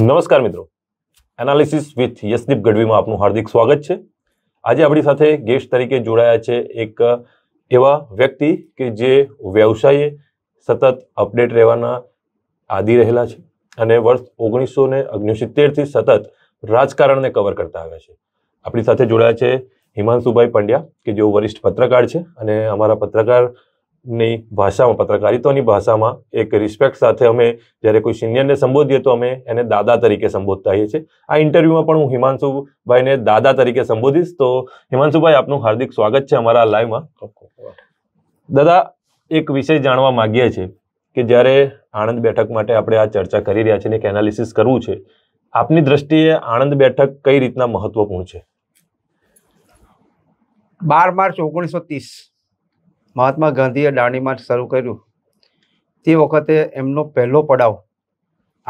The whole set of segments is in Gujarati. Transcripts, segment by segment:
નમસ્કાર મિત્રો એનાલિસિસ વિથ યશદીપ ગઢવીમાં આપનું હાર્દિક સ્વાગત છે આજે આપણી સાથે ગેસ્ટ તરીકે જોડાયા છે એક એવા વ્યક્તિ કે જે વ્યવસાયે સતત અપડેટ રહેવાના આદિ રહેલા છે અને વર્ષ ઓગણીસો ને ઓગણસિત્તેરથી સતત રાજકારણને કવર કરતા આવ્યા છે આપણી સાથે જોડાયા છે હિમાંશુભાઈ પંડ્યા કે જેઓ વરિષ્ઠ પત્રકાર છે અને અમારા પત્રકાર ની ભાષામાં પત્રકારિત્વની ભાષામાં એક રિસ્પેક્ટ સાથે અમે જ્યારે કોઈ સિનિયરને સંબોધીએ તો અમે એને દાદા તરીકે સંબોધતા હોઈએ છીએ આ ઇન્ટરવ્યુમાં પણ હું હિમાંશુભાઈને દાદા તરીકે સંબોધીશ તો હિમાંશુભાઈ આપનું હાર્દિક સ્વાગત છે અમારા લાઈવમાં દાદા એક વિષય જાણવા માગીએ છીએ કે જ્યારે આણંદ બેઠક માટે આપણે આ ચર્ચા કરી રહ્યા છીએ એક એનાલિસિસ કરવું છે આપની દ્રષ્ટિએ આણંદ બેઠક કઈ રીતના મહત્વપૂર્ણ છે બાર માર્ચ ઓગણીસો ત્રીસ મહાત્મા ગાંધીએ દાંડીમાં શરૂ કર્યું તે વખતે એમનો પહેલો પડાવ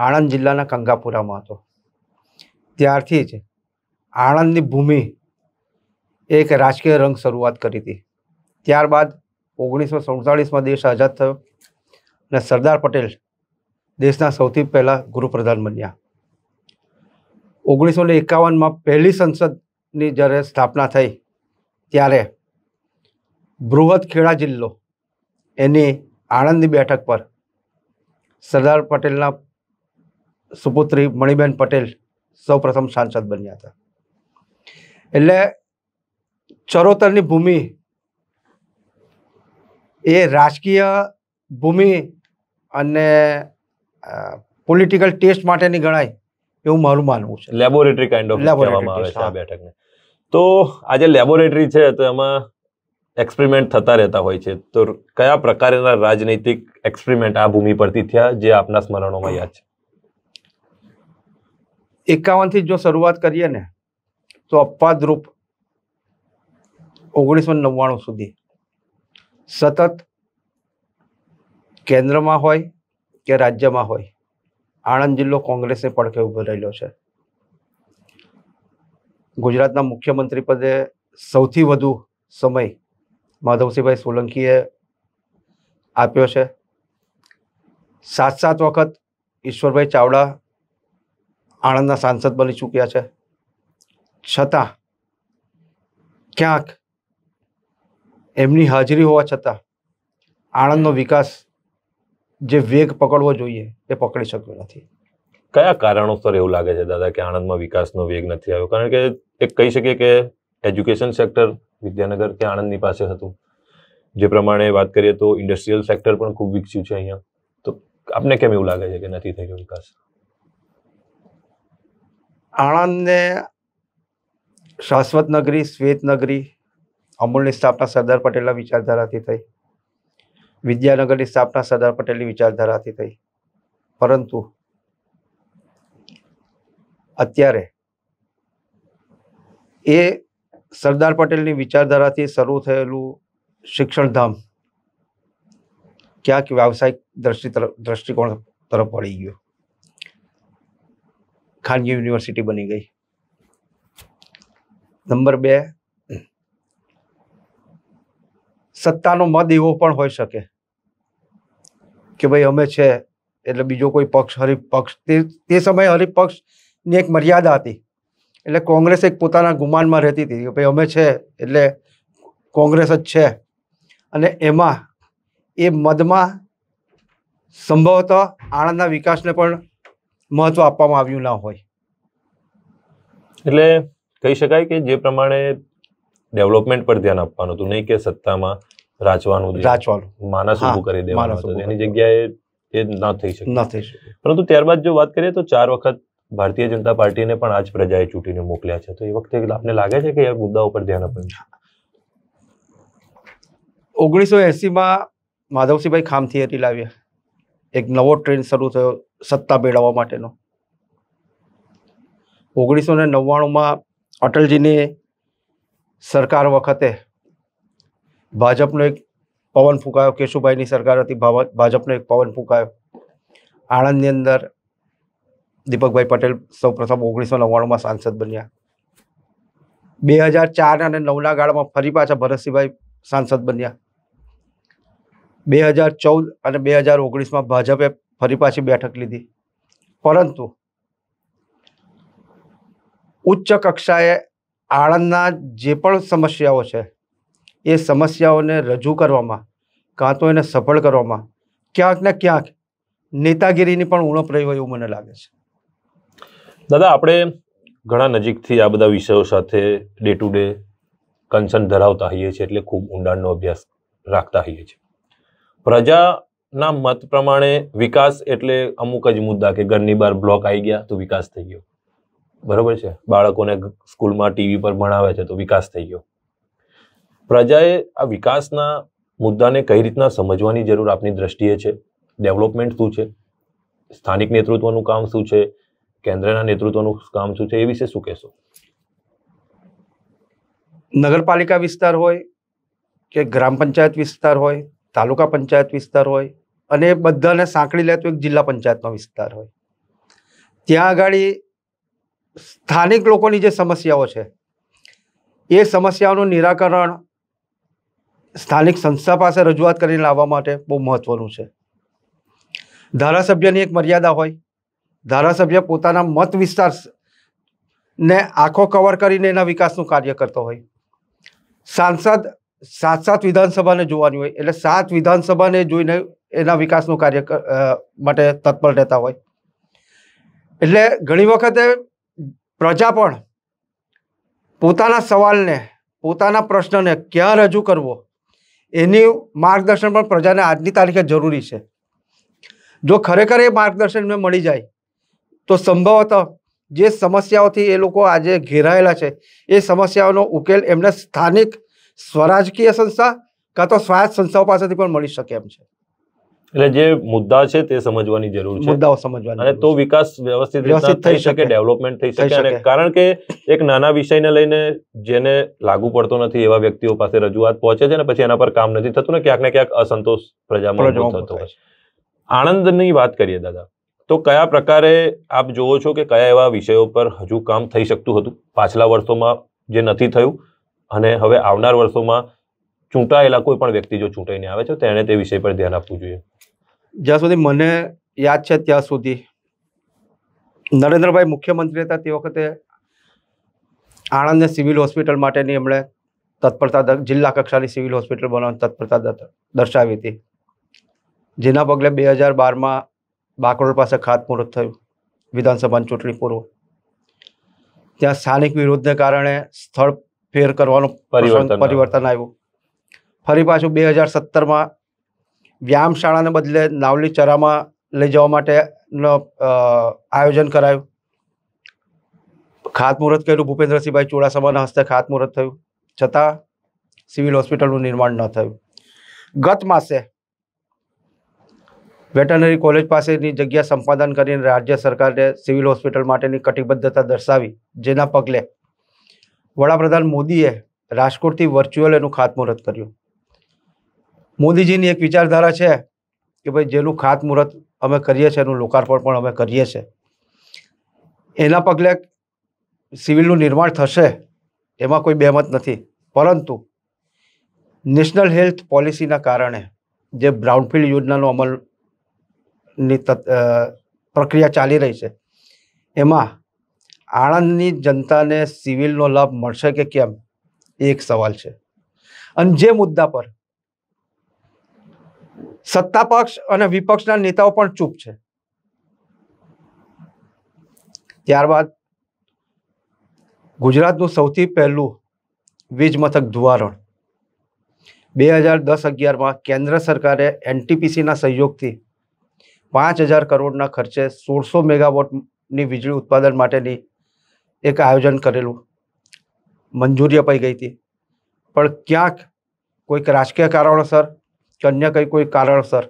આણંદ જિલ્લાના કંગાપુરામાં હતો ત્યારથી જ આણંદની ભૂમિ એક રાજકીય રંગ શરૂઆત કરી હતી ત્યારબાદ ઓગણીસો સુડતાળીસમાં દેશ આઝાદ થયો અને સરદાર પટેલ દેશના સૌથી પહેલાં ગૃહપ્રધાન બન્યા ઓગણીસો ને એકાવનમાં પહેલી સંસદની જ્યારે સ્થાપના થઈ ત્યારે બૃહદ ખેડા જિલ્લો એને આણંદની બેઠક પર સરદાર પટેલના સુપુત્રી મણિબેન પટેલ સૌ પ્રથમ સાંસદ બન્યા હતા એટલે ચરોતરની ભૂમિ એ રાજકીય ભૂમિ અને પોલિટિકલ ટેસ્ટ માટેની ગણાય એવું મારું માનવું છે લેબોરેટરી કાઇન્ડ ઓફ લેબોરેટરી આ બેઠકને તો આજે લેબોરેટરી છે તો એમાં એક્સપેરિમેન્ટ થતા રહેતા હોય છે તો કયા પ્રકારના રાજનૈતિક એક્સપેરિમેન્ટ આ ભૂમિ પરથી થયા જે આપના સ્મરણોમાં યાદ છે એકાવનથી જો શરૂઆત કરીએ ને તો અપવાદરૂપ ઓગણીસો નવ્વાણું સુધી સતત કેન્દ્રમાં હોય કે રાજ્યમાં હોય આણંદ જિલ્લો કોંગ્રેસે પડખે ઉભો રહેલો છે ગુજરાતના મુખ્યમંત્રી પદે સૌથી વધુ સમય માધવસિંહભાઈ સોલંકીએ આપ્યો છે સાત સાત વખત ઈશ્વરભાઈ ચાવડા આણંદના સાંસદ બની ચૂક્યા છે છતાં ક્યાંક એમની હાજરી હોવા છતાં આણંદનો વિકાસ જે વેગ પકડવો જોઈએ એ પકડી શક્યો નથી કયા કારણોસર એવું લાગે છે દાદા કે આણંદમાં વિકાસનો વેગ નથી આવ્યો કારણ કે એક કહી શકીએ કે એજ્યુકેશન સેક્ટર વિદ્યાનગર કે આણંદની પાસે હતું જે પ્રમાણે વાત કરીએ તો ઇન્ડસ્ટ્રીયલ સેક્ટર પણ ખૂબ વિકસ્યું છે અહીંયા તો આપને કેમ એવું લાગે છે કે નથી થઈ ગયો વિકાસ આણંદને શાશ્વત નગરી શ્વેત નગરી અમૂલની સ્થાપના સરદાર પટેલના વિચારધારાથી થઈ વિદ્યાનગરની સ્થાપના સરદાર પટેલની વિચારધારાથી થઈ પરંતુ અત્યારે એ સરદાર પટેલની વિચારધારાથી શરૂ થયેલું શિક્ષણધામ ક્યાંક વ્યાવસાયિક દ્રષ્ટિ તરફ દ્રષ્ટિકોણ તરફ વળી ગયું ખાનગી યુનિવર્સિટી બની ગઈ નંબર બે સત્તાનો મત એવો પણ હોઈ શકે કે ભાઈ અમે છે એટલે બીજો કોઈ પક્ષ હરીફ પક્ષ તે તે સમયે હરીફ પક્ષની એક મર્યાદા હતી એટલે કોંગ્રેસ એક પોતાના ગુમાનમાં રહેતી હતી કે ભાઈ અમે છે એટલે કોંગ્રેસ જ છે અને એમાં એ મદમાં સંભવત આણંદના વિકાસને પણ મહત્વ આપવામાં આવ્યું ના હોય એટલે કહી શકાય કે જે પ્રમાણે ડેવલપમેન્ટ પર ધ્યાન આપવાનું હતું નહીં કે સત્તામાં રાચવાનું રાચવાનું માનસ ઊભું કરી દેવાનું એની જગ્યાએ એ ન થઈ શકે ન થઈ શકે પરંતુ ત્યારબાદ જો વાત કરીએ તો ચાર વખત ભારતીય જનતા પાર્ટીને પણ આજ પ્રજાએ ચૂંટીને મોકલ્યા છે તો એ વખતે આપને લાગે છે કે આ મુદ્દા ઉપર ધ્યાન આપવું ઓગણીસો એસીમાં માધવસિંહભાઈ ખામ થિયરી લાવ્યા એક નવો ટ્રેન્ડ શરૂ થયો સત્તા મેળવવા માટેનો ઓગણીસો ને નવ્વાણુંમાં અટલજીની સરકાર વખતે ભાજપનો એક પવન ફૂંકાયો કેશુભાઈની સરકાર હતી ભાજપનો એક પવન ફૂંકાયો આણંદની અંદર દીપકભાઈ પટેલ સૌપ્રથમ ઓગણીસો નવ્વાણુંમાં સાંસદ બન્યા બે હજાર ચાર અને નવના ગાળામાં ફરી પાછા ભરતસિંહભાઈ સાંસદ બન્યા બે હજાર ચૌદ અને બે હજાર ઓગણીસમાં ભાજપે ફરી પાછી બેઠક લીધી પરંતુ ઉચ્ચ કક્ષાએ આણંદના જે પણ સમસ્યાઓ છે એ સમસ્યાઓને રજૂ કરવામાં કાં તો એને સફળ કરવામાં ક્યાંક ને ક્યાંક નેતાગીરીની પણ ઉણપ રહી હોય એવું મને લાગે છે દાદા આપણે ઘણા નજીકથી આ બધા વિષયો સાથે ડે ટુ ડે કન્સર્ન ધરાવતા હોઈએ છીએ એટલે ખૂબ ઊંડાણનો અભ્યાસ રાખતા હોઈએ છીએ પ્રજાના મત પ્રમાણે વિકાસ એટલે અમુક જ મુદ્દા કે ઘરની બહાર બ્લોક આવી ગયા તો વિકાસ થઈ ગયો બરાબર છે બાળકોને સ્કૂલમાં ટીવી પર ભણાવે છે તો વિકાસ થઈ ગયો પ્રજાએ આ વિકાસના મુદ્દાને કઈ રીતના સમજવાની જરૂર આપની દ્રષ્ટિએ છે ડેવલપમેન્ટ શું છે સ્થાનિક નેતૃત્વનું કામ શું છે કેન્દ્રના નેતૃત્વનું કામ શું છે એ વિશે શું કહેશો નગરપાલિકા વિસ્તાર હોય કે ગ્રામ પંચાયત વિસ્તાર હોય તાલુકા પંચાયત વિસ્તાર હોય અને બધાને સાંકળી લે તો એક જિલ્લા પંચાયતનો વિસ્તાર હોય ત્યાં આગળ સ્થાનિક લોકોની જે સમસ્યાઓ છે એ સમસ્યાઓનું નિરાકરણ સ્થાનિક સંસ્થા પાસે રજૂઆત કરીને લાવવા માટે બહુ મહત્વનું છે ધારાસભ્યની એક મર્યાદા હોય ધારાસભ્ય પોતાના મત વિસ્તાર ને આંખો કવર કરીને એના વિકાસનું કાર્ય કરતો હોય સાંસદ સાત સાત વિધાનસભાને જોવાની હોય એટલે સાત વિધાનસભાને જોઈને એના વિકાસનું કાર્ય માટે તત્પર રહેતા હોય એટલે ઘણી વખતે પ્રજા પણ પોતાના સવાલને પોતાના પ્રશ્નને ક્યાં રજૂ કરવો એની માર્ગદર્શન પણ પ્રજાને આજની તારીખે જરૂરી છે જો ખરેખર એ માર્ગદર્શન મળી જાય તો સંભવતઃ જે સમસ્યાઓથી એ લોકો આજે ઘેરાયેલા છે એ સમસ્યાઓનો ઉકેલ એમને સ્થાનિક સ્વરાજકીય સંસ્થા કાં તો સ્વાયત્ત સંસ્થાઓ પાસેથી પણ મળી શકે એમ છે એટલે જે મુદ્દા છે તે સમજવાની જરૂર છે મુદ્દાઓ સમજવાની અને તો વિકાસ વ્યવસ્થિત વ્યવસ્થિત થઈ શકે ડેવલપમેન્ટ થઈ શકે અને કારણ કે એક નાના વિષયને લઈને જેને લાગુ પડતો નથી એવા વ્યક્તિઓ પાસે રજૂઆત પહોંચે છે ને પછી એના પર કામ નથી થતું ને ક્યાંક ને ક્યાંક અસંતોષ પ્રજામાં થતો હોય આણંદની વાત કરીએ દાદા તો કયા પ્રકારે આપ જુઓ છો કે કયા એવા વિષયો પર હજુ કામ થઈ શકતું હતું પાછલા વર્ષોમાં જે નથી થયું અને હવે આવનાર વર્ષોમાં ચૂંટાયેલા કોઈ પણ વ્યક્તિ જો ચૂંટાઈને આવે છે તો એણે તે વિષય પર ધ્યાન આપવું જોઈએ જ્યાં સુધી મને યાદ છે ત્યાં સુધી નરેન્દ્રભાઈ મુખ્યમંત્રી હતા તે વખતે આણંદને સિવિલ હોસ્પિટલ માટેની એમણે તત્પરતા જિલ્લા કક્ષાની સિવિલ હોસ્પિટલ બનાવવાની તત્પરતા દર્શાવી હતી જેના પગલે બે હજાર બારમાં બાકરોડ પાસે ખાતમુહૂર્ત થયું વિધાનસભાની ચૂંટણી પૂર્વ ત્યાં સ્થાનિક વિરોધને કારણે સ્થળ ફેર કરવાનું પરિવર્તન આવ્યું ફરી પાછું બે હજાર સત્તરમાં વ્યાયામશાળાને બદલે નાવલી ચરામાં લઈ જવા માટેનો આયોજન કરાયું ખાતમુહૂર્ત કર્યું ભૂપેન્દ્રસિંહભાઈ ચુડાસમાના હસ્તે ખાતમુહૂર્ત થયું છતાં સિવિલ હોસ્પિટલનું નિર્માણ ન થયું ગત માસે વેટરનરી કોલેજ પાસેની જગ્યા સંપાદન કરીને રાજ્ય સરકારે સિવિલ હોસ્પિટલ માટેની કટિબદ્ધતા દર્શાવી જેના પગલે વડાપ્રધાન મોદીએ રાજકોટથી વર્ચ્યુઅલ એનું ખાતમુહૂર્ત કર્યું મોદીજીની એક વિચારધારા છે કે ભાઈ જેનું ખાતમુહૂર્ત અમે કરીએ છીએ એનું લોકાર્પણ પણ અમે કરીએ છીએ એના પગલે સિવિલનું નિર્માણ થશે એમાં કોઈ બેમત નથી પરંતુ નેશનલ હેલ્થ પોલિસીના કારણે જે બ્રાઉનફિલ્ડ યોજનાનો અમલ ની પ્રક્રિયા ચાલી રહી છે એમાં આણંદની જનતાને સિવિલનો લાભ મળશે કે કેમ એક સવાલ છે અને જે મુદ્દા પર સત્તાપક્ષ અને વિપક્ષના નેતાઓ પણ ચૂપ છે ત્યારબાદ ગુજરાતનું સૌથી પહેલું વીજ મથક ધુવારણ બે હજાર દસ અગિયારમાં કેન્દ્ર સરકારે એનટીપીસીના સહયોગથી પાંચ હજાર કરોડના ખર્ચે સોળસો મેગાવોટની વીજળી ઉત્પાદન માટેની એક આયોજન કરેલું મંજૂરી અપાઈ ગઈ હતી પણ ક્યાંક કોઈક રાજકીય કારણોસર કે અન્ય કંઈ કોઈ કારણસર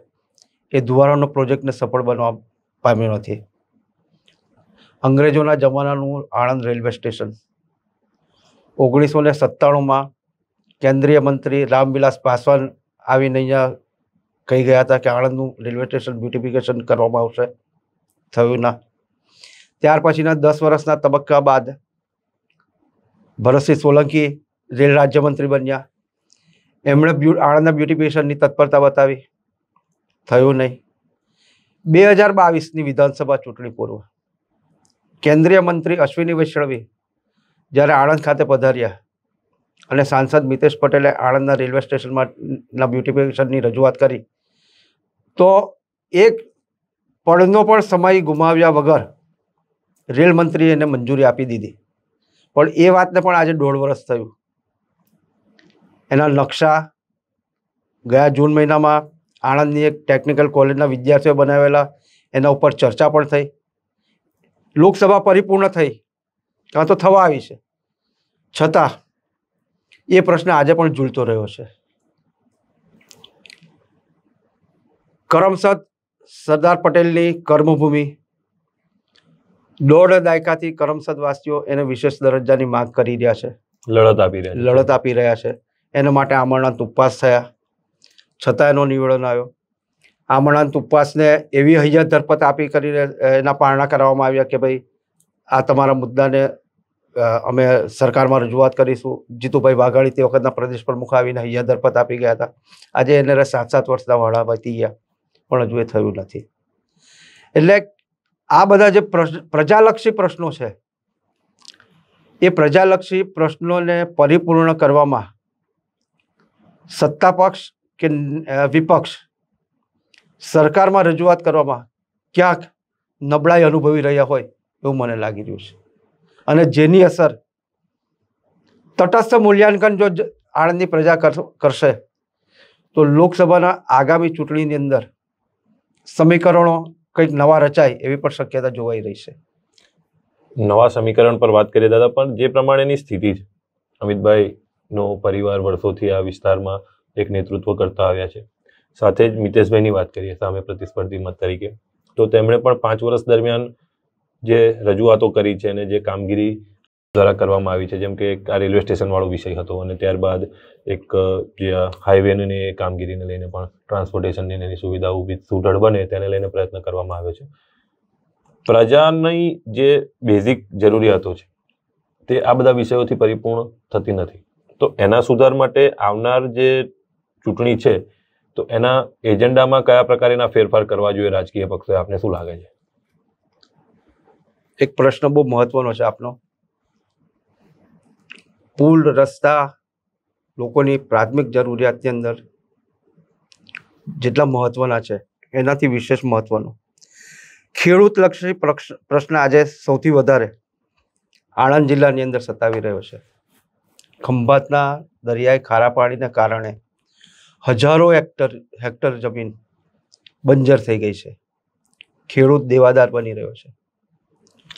એ ધુવારાનો પ્રોજેક્ટને સફળ બનવા પામ્યો નથી અંગ્રેજોના જમાનાનું આણંદ રેલવે સ્ટેશન ઓગણીસો ને સત્તાણુંમાં કેન્દ્રીય મંત્રી રામવિલાસ પાસવાન આવીને અહીંયા કહી ગયા હતા કે આણંદનું રેલવે સ્ટેશન બ્યુટિફિકેશન કરવામાં આવશે થયું ના ત્યાર પછીના દસ વર્ષના તબક્કા બાદ ભરતસિંહ સોલંકી રેલ રાજ્યમંત્રી બન્યા એમણે બ્યુ આણંદના બ્યુટિફિકેશનની તત્પરતા બતાવી થયું નહીં બે હજાર બાવીસની વિધાનસભા ચૂંટણી પૂર્વ કેન્દ્રીય મંત્રી અશ્વિની વૈષ્ણવી જ્યારે આણંદ ખાતે પધાર્યા અને સાંસદ મિતેશ પટેલે આણંદના રેલવે સ્ટેશનમાંના બ્યુટિફિકેશનની રજૂઆત કરી તો એક પળનો પણ સમય ગુમાવ્યા વગર રેલ મંત્રીએ એને મંજૂરી આપી દીધી પણ એ વાતને પણ આજે દોઢ વર્ષ થયું એના નકશા ગયા જૂન મહિનામાં આણંદની એક ટેકનિકલ કોલેજના વિદ્યાર્થીઓ બનાવેલા એના ઉપર ચર્ચા પણ થઈ લોકસભા પરિપૂર્ણ થઈ કાં તો થવા આવી છે છતાં એ પ્રશ્ન આજે પણ ઝૂલતો રહ્યો છે કરમસદ સરદાર પટેલની કર્મભૂમિ દોઢ દાયકાથી કરમસદવાસીઓ એને વિશેષ દરજ્જાની માંગ કરી રહ્યા છે લડત આપી રહ્યા લડત આપી રહ્યા છે એના માટે આમરનાથ ઉપવાસ થયા છતાં એનો નિવેડન આવ્યો આમરનાથ ઉપવાસને એવી હૈયા ધરપત આપી કરી એના પારણા કરવામાં આવ્યા કે ભાઈ આ તમારા મુદ્દાને અમે સરકારમાં રજૂઆત કરીશું જીતુભાઈ વાઘાણી તે વખતના પ્રદેશ પ્રમુખ આવીને અહીંયા દરપત આપી ગયા હતા આજે એને સાત સાત વર્ષના વડા વતી ગયા પણ હજુ એ થયું નથી એટલે આ બધા જે પ્રજાલક્ષી પ્રશ્નો છે એ પ્રજાલક્ષી પ્રશ્નોને પરિપૂર્ણ કરવામાં સત્તા પક્ષ કે વિપક્ષ સરકારમાં રજૂઆત કરવામાં ક્યાંક નબળાઈ અનુભવી રહ્યા હોય એવું મને લાગી રહ્યું છે અને જેની અસર તટસ્થ મૂલ્યાંકન જો આણંદની પ્રજા કરશે તો લોકસભાના આગામી ચૂંટણીની અંદર સમીકરણો કંઈક નવા રચાય એવી પણ શક્યતા જોવાઈ રહી છે નવા સમીકરણ પર વાત કરીએ દાદા પણ જે પ્રમાણેની સ્થિતિ છે અમિતભાઈનો પરિવાર વર્ષોથી આ વિસ્તારમાં એક નેતૃત્વ કરતા આવ્યા છે સાથે જ મિતેશભાઈની વાત કરીએ સામે પ્રતિસ્પર્ધી મત તરીકે તો તેમણે પણ પાંચ વર્ષ દરમિયાન જે રજૂઆતો કરી છે અને જે કામગીરી દ્વારા કરવામાં આવી છે જેમ કે આ રેલવે સ્ટેશનવાળો વિષય હતો અને ત્યારબાદ એક જે હાઈવેની કામગીરીને લઈને પણ ટ્રાન્સપોર્ટેશનની એની સુવિધા ઊભી સુદૃઢ બને તેને લઈને પ્રયત્ન કરવામાં આવ્યો છે પ્રજાની જે બેઝિક જરૂરિયાતો છે તે આ બધા વિષયોથી પરિપૂર્ણ થતી નથી તો એના સુધાર માટે આવનાર જે ચૂંટણી છે તો એના એજન્ડામાં કયા પ્રકારના ફેરફાર કરવા જોઈએ રાજકીય પક્ષોએ આપને શું લાગે છે એક પ્રશ્ન બહુ મહત્વનો છે આપનો પુલ રસ્તા લોકોની પ્રાથમિક જરૂરિયાતની અંદર જેટલા મહત્વના છે એનાથી વિશેષ મહત્વનું ખેડૂતલક્ષી પ્રશ્ન આજે સૌથી વધારે આણંદ જિલ્લાની અંદર સતાવી રહ્યો છે ખંભાતના દરિયાઈ ખારા પાણીના કારણે હજારો હેક્ટર હેક્ટર જમીન બંજર થઈ ગઈ છે ખેડૂત દેવાદાર બની રહ્યો છે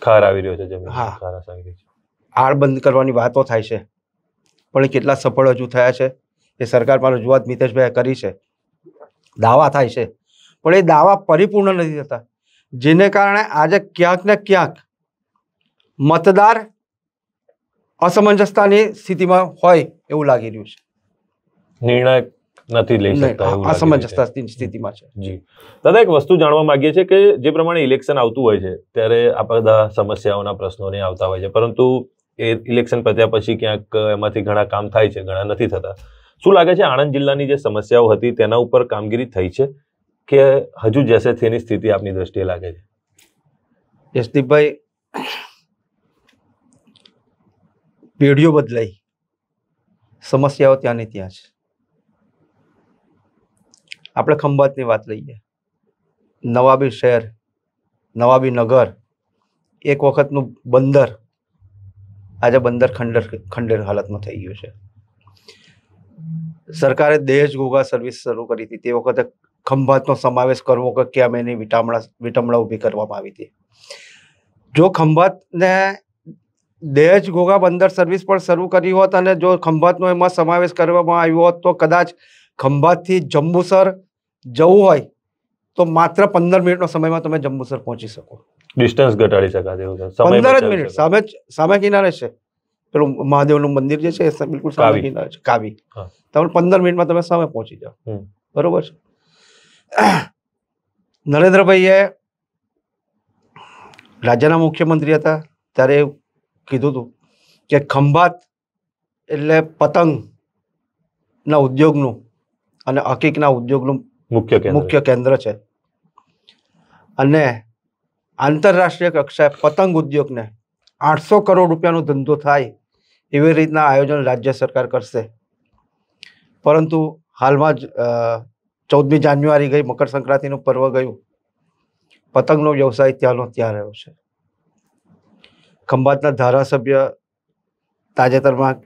ખાર આવી રહ્યો છે જમીન હા ખારાશ આવી રહ્યો છે આળ બંધ કરવાની વાતો થાય છે પણ કેટલા સફળ હજુ થયા છે એ સરકાર પાસે રજૂઆત મિતેશભાઈ કરી છે દાવા થાય છે પણ એ દાવા પરિપૂર્ણ નથી થતા જેને કારણે આજે ક્યાંક ને ક્યાંક મતદાર અસમંજસતાની સ્થિતિમાં હોય એવું લાગી રહ્યું છે નિર્ણાયક નથી લઈ શકતા અસમંજસતાની સ્થિતિમાં છે જી દાદા એક વસ્તુ જાણવા માંગીએ છીએ કે જે પ્રમાણે ઇલેક્શન આવતું હોય છે ત્યારે આ બધા સમસ્યાઓના પ્રશ્નોને આવતા હોય છે પરંતુ એ ઇલેક્શન પત્યા પછી ક્યાંક એમાંથી ઘણા કામ થાય છે ઘણા નથી થતા શું લાગે છે આણંદ જિલ્લાની જે સમસ્યાઓ હતી તેના ઉપર કામગીરી થઈ છે કે હજુ જેસે તેની સ્થિતિ આપની દ્રષ્ટિએ લાગે છે યશદીપભાઈ પેઢીઓ બદલાઈ સમસ્યાઓ ત્યાંની ત્યાં છે આપણે ખંભાતની વાત લઈએ નવાબી શહેર નવાબી નગર એક વખતનું બંદર આજે બંદર ખંડર ખંડેર હાલતમાં થઈ ગયું છે સરકારે દહેજ ગોગા સર્વિસ શરૂ કરી હતી તે વખતે ખંભાતનો સમાવેશ કરવો કે કેમ એની વિટામણા વિટામણા ઊભી કરવામાં આવી હતી જો ખંભાતને દહેજ ગોગા બંદર સર્વિસ પણ શરૂ કરી હોત અને જો ખંભાતનો એમાં સમાવેશ કરવામાં આવ્યો હોત તો કદાચ ખંભાતથી જંબુસર જવું હોય તો માત્ર પંદર મિનિટનો સમયમાં તમે જંબુસર પહોંચી શકો ડિસ્ટન્સ ઘટાડી શકાય પંદર જ મિનિટ સામે સામે કિનારે છે પેલું મહાદેવનું મંદિર જે છે એ બિલકુલ સામે કિનારે છે કાવી તમે પંદર મિનિટમાં તમે સામે પહોંચી જાઓ બરોબર છે નરેન્દ્રભાઈએ રાજ્યના મુખ્યમંત્રી હતા ત્યારે કીધું હતું કે ખંભાત એટલે પતંગના ઉદ્યોગનું અને હકીકના ઉદ્યોગનું મુખ્ય મુખ્ય કેન્દ્ર છે અને આંતરરાષ્ટ્રીય કક્ષાએ પતંગ ઉદ્યોગને આઠસો કરોડ રૂપિયાનો ધંધો થાય એવી રીતના આયોજન રાજ્ય સરકાર કરશે પરંતુ હાલમાં જ ચૌદમી જાન્યુઆરી ગઈ મકર સંક્રાંતિનું પર્વ ગયું પતંગનો વ્યવસાય ત્યાંનો ત્યાં રહ્યો છે ખંભાતના ધારાસભ્ય તાજેતરમાં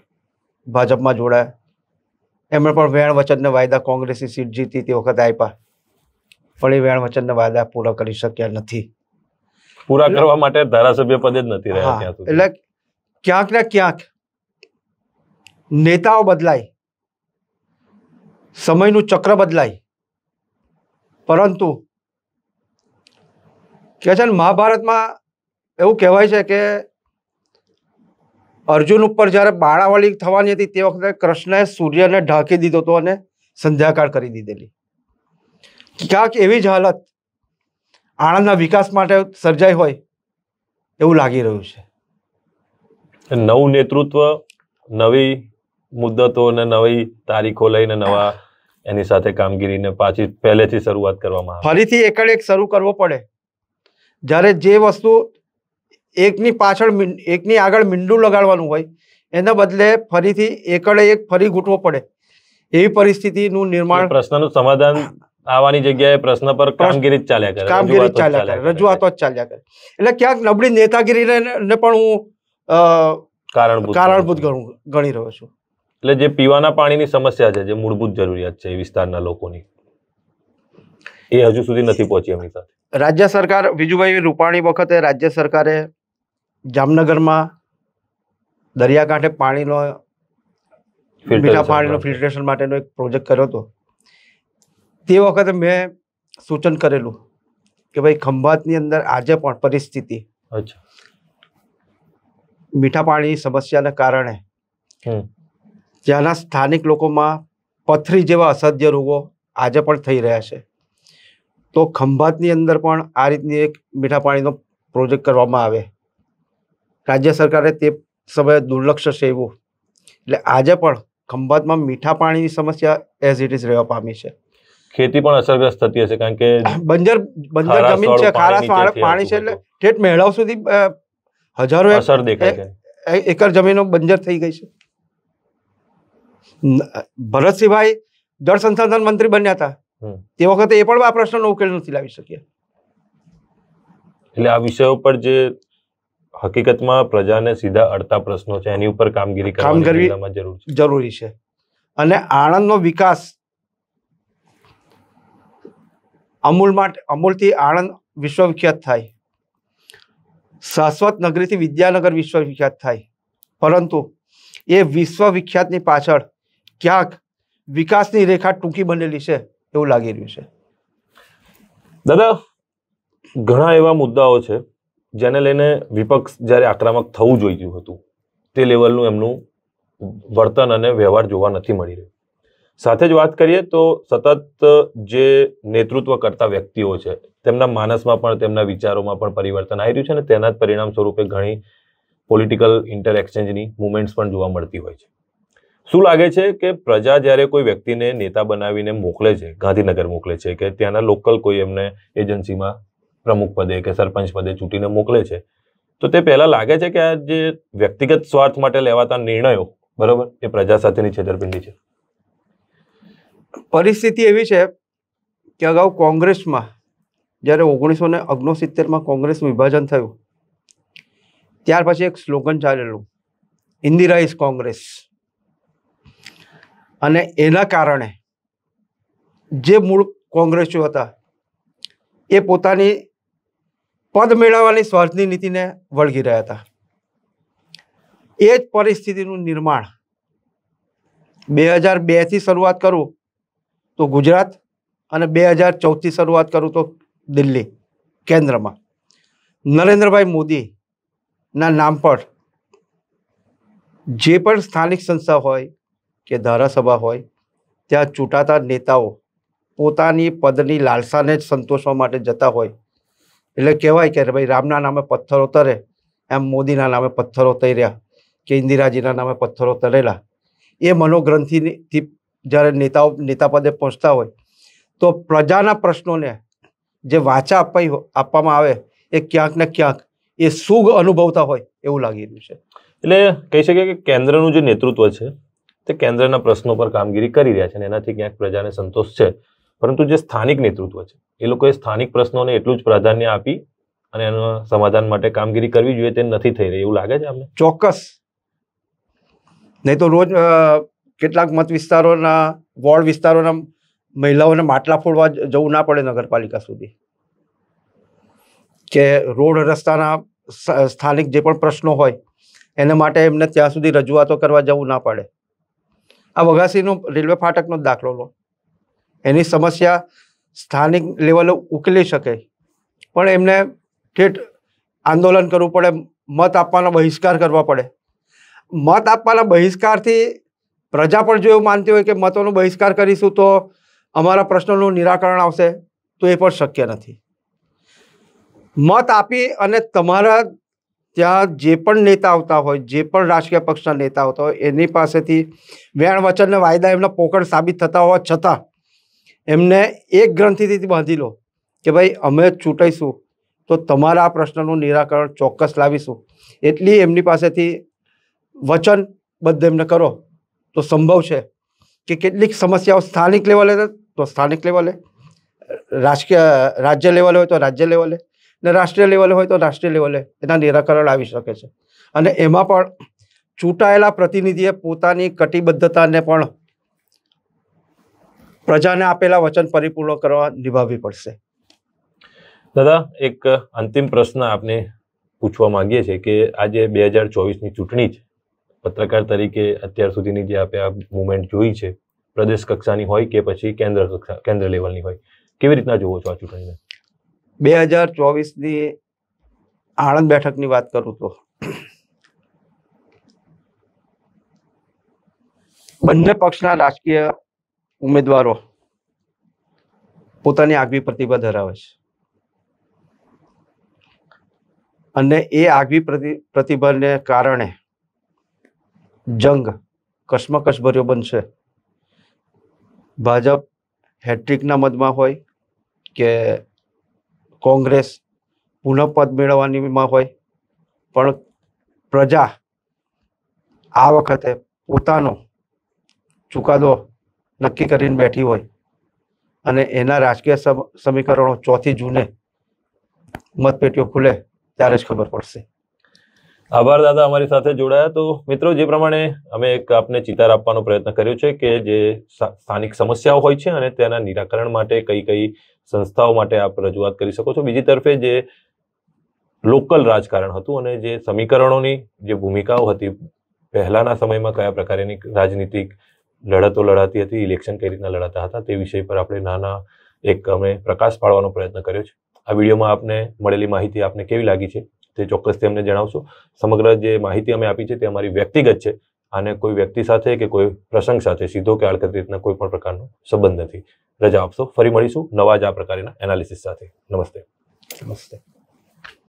ભાજપમાં જોડાયા એમણે પણ વેણ વચનના વાયદા કોંગ્રેસની સીટ જીતી તે વખત આપ્યા પણ એ વેણ વચનના વાયદા પૂરા કરી શક્યા નથી પૂરા કરવા માટે ધારાસભ્ય પદે જ નથી એટલે ક્યાંક ને ક્યાંક નેતાઓ બદલાય સમયનું ચક્ર બદલાય પરંતુ કે છે ને મહાભારતમાં એવું કહેવાય છે કે અર્જુન ઉપર જ્યારે બાળાવાળી થવાની હતી તે વખતે કૃષ્ણએ સૂર્યને ઢાંકી દીધો હતો અને સંધ્યાકાળ કરી દીધેલી ક્યાંક એવી જ હાલત આણંદના વિકાસ માટે સર્જાઈ હોય એવું લાગી રહ્યું છે નવું નેતૃત્વ નવી મુદ્દતો અને નવી તારીખો લઈને નવા એની સાથે કામગીરીને પાછી પહેલેથી શરૂઆત કરવામાં ફરીથી એકડ એક શરૂ કરવો પડે જ્યારે જે વસ્તુ એકની પાછળ એકની આગળ મીંડું લગાડવાનું હોય એના બદલે ફરીથી એકડે એક ફરી ગૂંટવો પડે એવી પરિસ્થિતિનું નિર્માણ પ્રશ્નનું સમાધાન આવવાની જગ્યાએ પ્રશ્ન પર કામગીરી જ ચાલ્યા કરે કામગીરી જ ચાલ્યા કરે રજૂઆતો જ ચાલ્યા કરે એટલે ક્યાંક નબળી નેતાગીરીને પણ હું કારણભૂત કારણભૂત ગણી રહ્યો છું એટલે જે પીવાના પાણીની સમસ્યા છે જે મૂળભૂત જરૂરિયાત છે એ વિસ્તારના લોકોની એ હજુ સુધી નથી પહોંચી એમની સાથે રાજ્ય સરકાર વિજુભાઈ રૂપાણી વખતે રાજ્ય સરકારે જામનગરમાં દરિયાકાંઠે પાણીનો મીઠા પાણીનો ફિલ્ટરેશન માટેનો એક પ્રોજેક્ટ કર્યો હતો તે વખતે મેં સૂચન કરેલું કે ભાઈ ખંભાતની અંદર આજે પણ પરિસ્થિતિ મીઠા પાણીની સમસ્યાને કારણે ત્યાંના સ્થાનિક લોકોમાં પથરી જેવા અસાધ્ય રોગો આજે પણ થઈ રહ્યા છે તો ખંભાતની અંદર પણ આ રીતની એક મીઠા પાણીનો પ્રોજેક્ટ કરવામાં આવે રાજ્ય સરકારે તે સમયે દુર્લક્ષ સેવું એટલે આજે પણ ખંભાતમાં મીઠા પાણીની સમસ્યા એઝ ઇટ ઇઝ રહેવા પામી છે ખેતી પણ અસરગ્રસ્ત થતી હશે કારણ કે બંજર બંજર જમીન છે ખારાશ પાણી છે એટલે ઠેઠ મેળાવ સુધી હજારો અસર દેખાય છે એકર જમીનો બંજર થઈ ગઈ છે ભરતસિંહભાઈ જળ સંસાધન મંત્રી બન્યા હતા તે વખતે એ પણ આ પ્રશ્નનો ઉકેલ નથી લાવી શક્યા એટલે આ વિષય ઉપર જે હકીકતમાં પ્રજાને સીધા અડતા પ્રશ્નો છે એની ઉપર કામગીરી કામ જરૂરી છે અને આણંદનો વિકાસ અમૂલ માટે અમૂલથી આણંદ વિશ્વવિખ્યાત થાય શાશ્વત નગરીથી વિદ્યાનગર વિશ્વવિખ્યાત થાય પરંતુ એ વિશ્વવિખ્યાતની પાછળ ક્યાંક વિકાસની રેખા ટૂંકી બનેલી છે એવું લાગી રહ્યું છે દાદા ઘણા એવા મુદ્દાઓ છે જેને લઈને વિપક્ષ જ્યારે આક્રમક થવું જોઈતું હતું તે લેવલનું એમનું વર્તન અને વ્યવહાર જોવા નથી મળી રહ્યો સાથે જ વાત કરીએ તો સતત જે નેતૃત્વ કરતા વ્યક્તિઓ છે તેમના માનસમાં પણ તેમના વિચારોમાં પણ પરિવર્તન આવી રહ્યું છે અને તેના જ પરિણામ સ્વરૂપે ઘણી પોલિટિકલ ઇન્ટર એક્સચેન્જની મુવમેન્ટ્સ પણ જોવા મળતી હોય છે શું લાગે છે કે પ્રજા જ્યારે કોઈ વ્યક્તિને નેતા બનાવીને મોકલે છે ગાંધીનગર મોકલે છે કે ત્યાંના લોકલ કોઈ એમને એજન્સીમાં પ્રમુખ પદે કે સરપંચ પદે ચૂંટીને મોકલે છે તો તે પહેલાં લાગે છે કે આ જે વ્યક્તિગત સ્વાર્થ માટે લેવાતા નિર્ણયો બરાબર એ પ્રજા સાથેની છેતરપિંડી છે પરિસ્થિતિ એવી છે કે અગાઉ કોંગ્રેસમાં જ્યારે ઓગણીસો ને ઓગણસિત્તેરમાં કોંગ્રેસ વિભાજન થયું ત્યાર પછી એક સ્લોગન ચાલેલું ઇન્દિરા ઇઝ કોંગ્રેસ અને એના કારણે જે મૂળ કોંગ્રેસીઓ હતા એ પોતાની પદ મેળવવાની સ્વાર્થની નીતિને વળગી રહ્યા હતા એ જ પરિસ્થિતિનું નિર્માણ બે હજાર બેથી શરૂઆત કરું તો ગુજરાત અને બે હજાર ચૌદથી શરૂઆત કરું તો દિલ્હી કેન્દ્રમાં નરેન્દ્રભાઈ મોદીના નામ પર જે પણ સ્થાનિક સંસ્થા હોય કે ધારાસભા હોય ત્યાં ચૂંટાતા નેતાઓ પોતાની પદની લાલસાને જ સંતોષવા માટે જતા હોય એટલે કહેવાય કે ભાઈ રામના નામે પથ્થરો તરે એમ મોદીના નામે પથ્થરો તર્યા કે ઇન્દિરાજીના નામે પથ્થરો તરેલા એ મનોગ્રંથિથી જ્યારે નેતાઓ નેતા પદે પહોંચતા હોય તો પ્રજાના પ્રશ્નોને જે વાંચા અપાઈ આપવામાં આવે એ ક્યાંક ને ક્યાંક એ સુગ અનુભવતા હોય એવું લાગી રહ્યું છે એટલે કહી શકીએ કે કેન્દ્રનું જે નેતૃત્વ છે તે કેન્દ્રના પ્રશ્નો પર કામગીરી કરી રહ્યા છે અને એનાથી ક્યાંક પ્રજાને સંતોષ છે પરંતુ જે સ્થાનિક નેતૃત્વ છે એ લોકોએ સ્થાનિક પ્રશ્નોને એટલું જ પ્રાધાન્ય આપી અને એનું સમાધાન માટે કામગીરી કરવી જોઈએ તે નથી થઈ રહી એવું લાગે છે અમને ચોક્કસ નહીં તો રોજ કેટલાક મત વિસ્તારોના વોર્ડ વિસ્તારોના મહિલાઓને માટલા ફોડવા જવું ના પડે નગરપાલિકા સુધી કે રોડ રસ્તાના સ્થાનિક જે પણ પ્રશ્નો હોય એના માટે એમને ત્યાં સુધી રજૂઆતો કરવા જવું ના પડે આ વઘાસીનો રેલવે ફાટકનો જ દાખલો લો એની સમસ્યા સ્થાનિક લેવલે ઉકેલી શકે પણ એમને ઠેઠ આંદોલન કરવું પડે મત આપવાનો બહિષ્કાર કરવા પડે મત આપવાના બહિષ્કારથી પ્રજા પણ જો એવું માનતી હોય કે મતોનો બહિષ્કાર કરીશું તો અમારા પ્રશ્નોનું નિરાકરણ આવશે તો એ પણ શક્ય નથી મત આપી અને તમારા ત્યાં જે પણ નેતા આવતા હોય જે પણ રાજકીય પક્ષના નેતા આવતા હોય એની પાસેથી વેણ વચનને વાયદા એમના પોકળ સાબિત થતા હોવા છતાં એમને એક ગ્રંથિથી બાંધી લો કે ભાઈ અમે ચૂંટાઈશું તો તમારા આ પ્રશ્નનું નિરાકરણ ચોક્કસ લાવીશું એટલી એમની પાસેથી વચન બધે એમને કરો તો સંભવ છે કે કેટલીક સમસ્યાઓ સ્થાનિક લેવલે તો સ્થાનિક લેવલે રાજકીય રાજ્ય લેવલે હોય તો રાજ્ય લેવલે ને રાષ્ટ્રીય લેવલે હોય તો રાષ્ટ્રીય લેવલે એના નિરાકરણ આવી શકે છે અને એમાં પણ ચૂંટાયેલા પ્રતિનિધિએ પોતાની કટિબદ્ધતાને પણ પ્રજાને આપેલા વચન પરિપૂર્ણ કરવા નિભાવવી પડશે દાદા એક અંતિમ પ્રશ્ન આપને પૂછવા માંગીએ છીએ કે આજે બે હજાર ચોવીસની ચૂંટણી છે પત્રકાર તરીકે અત્યાર સુધીની જે આપણે આ મુવમેન્ટ જોઈ છે પ્રદેશ કક્ષાની હોય કે પછી કેન્દ્ર કક્ષા કેન્દ્ર લેવલની હોય કેવી રીતના જોવો છો આ ચૂંટણીને બે હજાર ચોવીસની આણંદ બેઠકની વાત કરું તો બંને પક્ષના રાજકીય ઉમેદવારો પોતાની આગવી પ્રતિભા ધરાવે છે અને એ આગવી પ્રતિભાને કારણે જંગ કશ્મકશ ભર્યો બનશે ભાજપ હેટ્રિકના મદમાં હોય કે કોંગ્રેસ પુનઃપદ મેળવવાનીમાં હોય પણ પ્રજા આ વખતે પોતાનો ચુકાદો નક્કી કરીને બેઠી હોય અને એના રાજકીય સમીકરણો ચોથી જૂને મતપેટીઓ ખુલે ત્યારે જ ખબર પડશે આભાર દાદા અમારી સાથે જોડાયા તો મિત્રો જે પ્રમાણે અમે એક આપને ચિતાર આપવાનો પ્રયત્ન કર્યો છે કે જે સ્થાનિક સમસ્યાઓ હોય છે અને તેના નિરાકરણ માટે કઈ કઈ સંસ્થાઓ માટે આપ રજૂઆત કરી શકો છો બીજી તરફે જે લોકલ રાજકારણ હતું અને જે સમીકરણોની જે ભૂમિકાઓ હતી પહેલાના સમયમાં કયા પ્રકારની રાજનીતિક લડતો લડાતી હતી ઇલેક્શન કઈ રીતના લડાતા હતા તે વિષય પર આપણે નાના એક અમે પ્રકાશ પાડવાનો પ્રયત્ન કર્યો છે આ વિડીયોમાં આપને મળેલી માહિતી આપને કેવી લાગી છે તે ચોક્કસ અમને જણાવશો સમગ્ર જે માહિતી અમે આપી છે તે અમારી વ્યક્તિગત છે આને કોઈ વ્યક્તિ સાથે કે કોઈ પ્રસંગ સાથે સીધો કે આડકત રીતના કોઈ પણ પ્રકારનો સંબંધ નથી રજા આપશો ફરી મળીશું નવા જ આ પ્રકારના એનાલિસિસ સાથે નમસ્તે નમસ્તે